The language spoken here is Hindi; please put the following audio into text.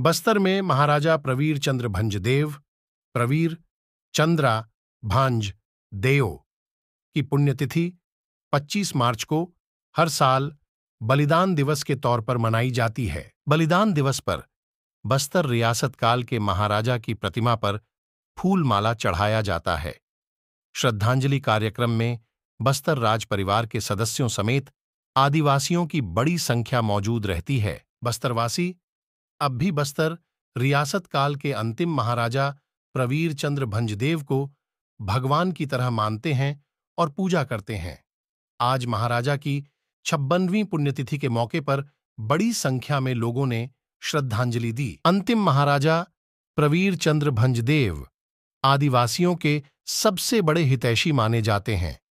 बस्तर में महाराजा प्रवीर चंद्र भंजदेव प्रवीर चंद्रा भांज देओ की पुण्यतिथि 25 मार्च को हर साल बलिदान दिवस के तौर पर मनाई जाती है बलिदान दिवस पर बस्तर रियासत काल के महाराजा की प्रतिमा पर फूलमाला चढ़ाया जाता है श्रद्धांजलि कार्यक्रम में बस्तर राज परिवार के सदस्यों समेत आदिवासियों की बड़ी संख्या मौजूद रहती है बस्तरवासी अब भी बस्तर रियासत काल के अंतिम महाराजा प्रवीर चंद्र भंजदेव को भगवान की तरह मानते हैं और पूजा करते हैं आज महाराजा की छब्बनवीं पुण्यतिथि के मौके पर बड़ी संख्या में लोगों ने श्रद्धांजलि दी अंतिम महाराजा प्रवीर चंद्र भंजदेव आदिवासियों के सबसे बड़े हितैषी माने जाते हैं